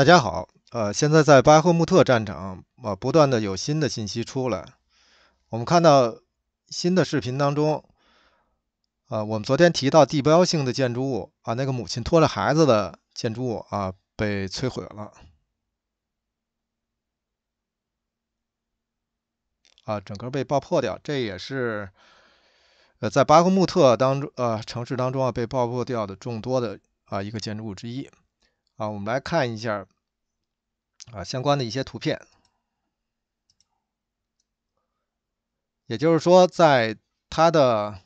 大家好，呃，现在在巴赫穆特战场啊，不断的有新的信息出来。我们看到新的视频当中，啊，我们昨天提到地标性的建筑物啊，那个母亲拖着孩子的建筑物啊，被摧毁了，啊，整个被爆破掉。这也是，呃，在巴赫穆特当中呃城市当中啊，被爆破掉的众多的啊一个建筑物之一。啊，我们来看一下，啊，相关的一些图片。也就是说，在他的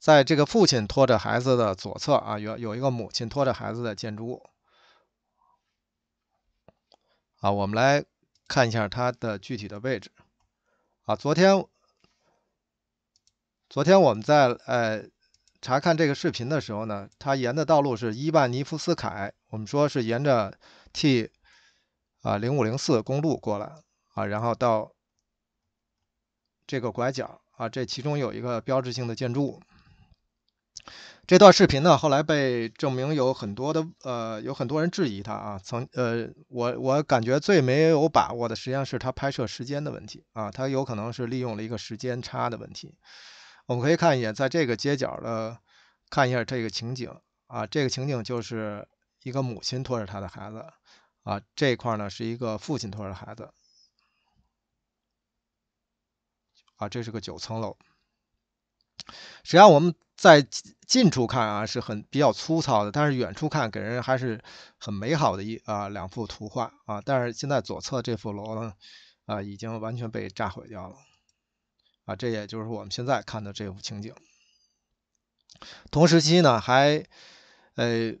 在这个父亲拖着孩子的左侧，啊，有有一个母亲拖着孩子的建筑物。啊，我们来看一下它的具体的位置。啊，昨天，昨天我们在呃。查看这个视频的时候呢，他沿的道路是伊万尼夫斯凯，我们说是沿着 T 啊零五零四公路过来啊，然后到这个拐角啊，这其中有一个标志性的建筑。这段视频呢，后来被证明有很多的呃，有很多人质疑他啊，曾呃，我我感觉最没有把握的实际上是他拍摄时间的问题啊，他有可能是利用了一个时间差的问题。我们可以看一眼，在这个街角的看一下这个情景啊，这个情景就是一个母亲拖着她的孩子啊，这一块呢是一个父亲拖着孩子啊，这是个九层楼。实际上我们在近处看啊是很比较粗糙的，但是远处看给人还是很美好的一啊两幅图画啊。但是现在左侧这副楼呢啊已经完全被炸毁掉了。啊，这也就是我们现在看到这幅情景。同时期呢，还呃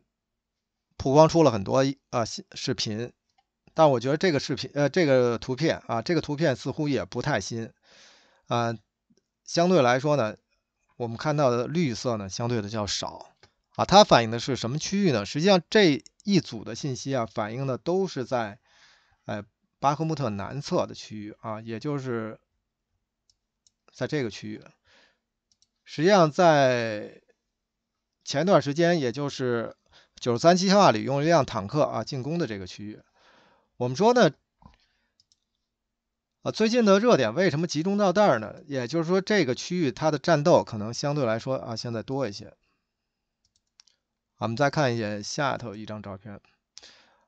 曝光出了很多啊新视频，但我觉得这个视频呃这个图片啊这个图片似乎也不太新啊。相对来说呢，我们看到的绿色呢相对的较少啊。它反映的是什么区域呢？实际上这一组的信息啊反映的都是在哎巴赫穆特南侧的区域啊，也就是。在这个区域，实际上在前段时间，也就是九十三机械化旅用一辆坦克啊进攻的这个区域，我们说呢，啊，最近的热点为什么集中到这儿呢？也就是说，这个区域它的战斗可能相对来说啊现在多一些。我们再看一眼下头一张照片，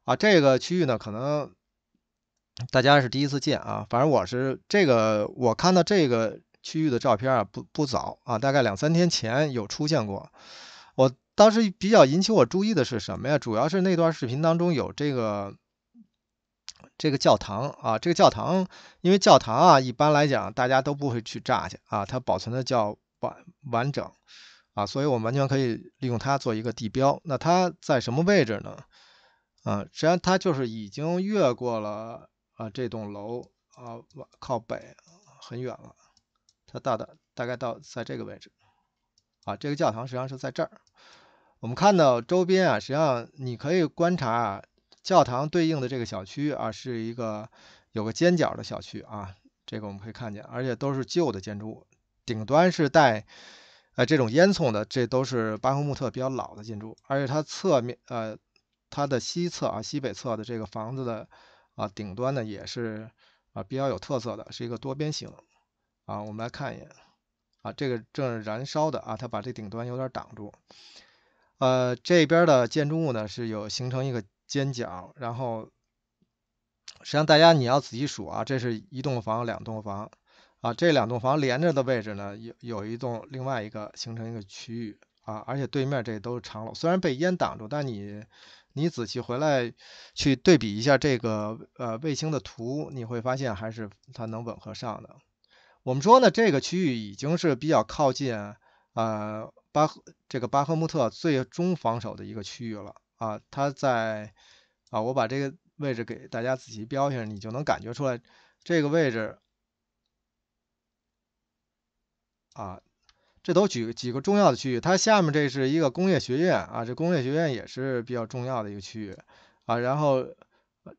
啊，这个区域呢可能大家是第一次见啊，反正我是这个我看到这个。区域的照片啊，不不早啊，大概两三天前有出现过。我当时比较引起我注意的是什么呀？主要是那段视频当中有这个这个教堂啊，这个教堂因为教堂啊，一般来讲大家都不会去炸去啊，它保存的较完完整啊，所以我们完全可以利用它做一个地标。那它在什么位置呢？啊，实际上它就是已经越过了啊这栋楼啊，靠北很远了。它到的大概到在这个位置，啊，这个教堂实际上是在这儿。我们看到周边啊，实际上你可以观察啊，教堂对应的这个小区啊，是一个有个尖角的小区啊，这个我们可以看见，而且都是旧的建筑物，顶端是带呃这种烟囱的，这都是巴赫穆特比较老的建筑，而且它侧面呃它的西侧啊西北侧的这个房子的啊顶端呢也是啊比较有特色的是一个多边形。啊，我们来看一眼啊，这个正是燃烧的啊，它把这顶端有点挡住。呃，这边的建筑物呢是有形成一个尖角，然后实际上大家你要仔细数啊，这是一栋房、两栋房啊，这两栋房连着的位置呢有有一栋另外一个形成一个区域啊，而且对面这都是长楼，虽然被烟挡住，但你你仔细回来去对比一下这个呃卫星的图，你会发现还是它能吻合上的。我们说呢，这个区域已经是比较靠近，呃，巴赫这个巴赫穆特最终防守的一个区域了啊。它在啊，我把这个位置给大家仔细标一下，你就能感觉出来这个位置啊。这都举几个重要的区域，它下面这是一个工业学院啊，这工业学院也是比较重要的一个区域啊。然后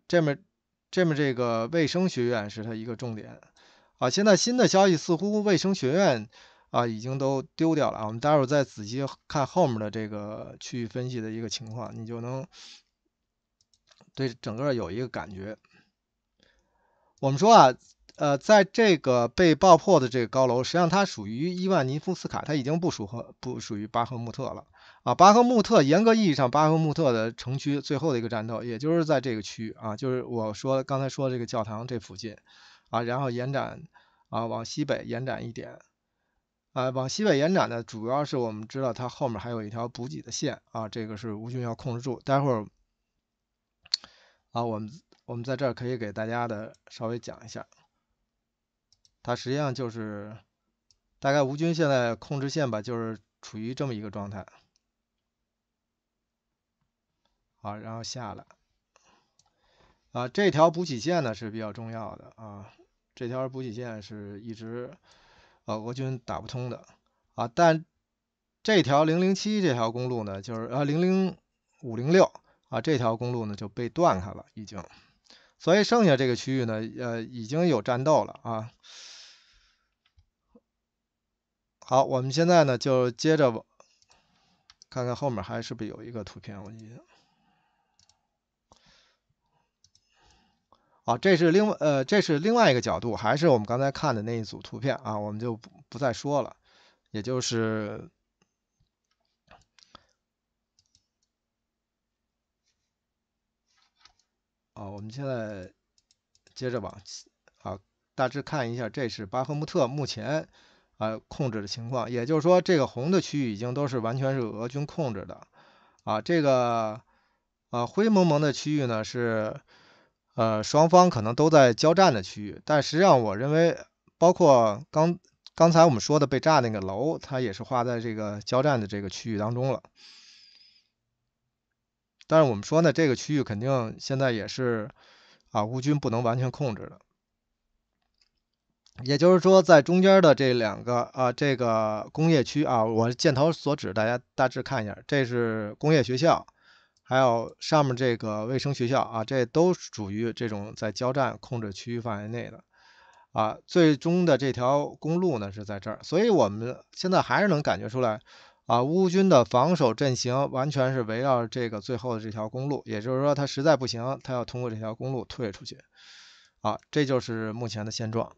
这面这面这个卫生学院是它一个重点。啊，现在新的消息似乎卫生学院啊已经都丢掉了啊。我们待会儿再仔细看后面的这个区域分析的一个情况，你就能对整个有一个感觉。我们说啊，呃，在这个被爆破的这个高楼，实际上它属于伊万尼夫斯卡，它已经不属和不属于巴赫穆特了啊。巴赫穆特严格意义上，巴赫穆特的城区最后的一个战斗，也就是在这个区域啊，就是我说刚才说这个教堂这附近。啊，然后延展，啊，往西北延展一点，啊，往西北延展呢，主要是我们知道它后面还有一条补给的线，啊，这个是吴军要控制住。待会儿，啊，我们我们在这儿可以给大家的稍微讲一下，它实际上就是大概吴军现在控制线吧，就是处于这么一个状态。啊，然后下来，啊，这条补给线呢是比较重要的啊。这条补给线是一直，呃，俄军打不通的啊。但这条零零七这条公路呢，就是啊零零五零六啊这条公路呢就被断开了已经，所以剩下这个区域呢，呃，已经有战斗了啊。好，我们现在呢就接着看看后面还是不是有一个图片，我记得。啊，这是另呃，这是另外一个角度，还是我们刚才看的那一组图片啊，我们就不再说了。也就是，啊，我们现在接着往啊，大致看一下，这是巴赫穆特目前啊控制的情况，也就是说，这个红的区域已经都是完全是俄军控制的，啊，这个啊灰蒙蒙的区域呢是。呃，双方可能都在交战的区域，但实际上我认为，包括刚刚才我们说的被炸那个楼，它也是划在这个交战的这个区域当中了。但是我们说呢，这个区域肯定现在也是啊，乌军不能完全控制的。也就是说，在中间的这两个啊，这个工业区啊，我箭头所指，大家大致看一下，这是工业学校。还有上面这个卫生学校啊，这都属于这种在交战控制区域范围内的啊。最终的这条公路呢是在这儿，所以我们现在还是能感觉出来啊，乌军的防守阵型完全是围绕这个最后的这条公路，也就是说他实在不行，他要通过这条公路退出去啊。这就是目前的现状。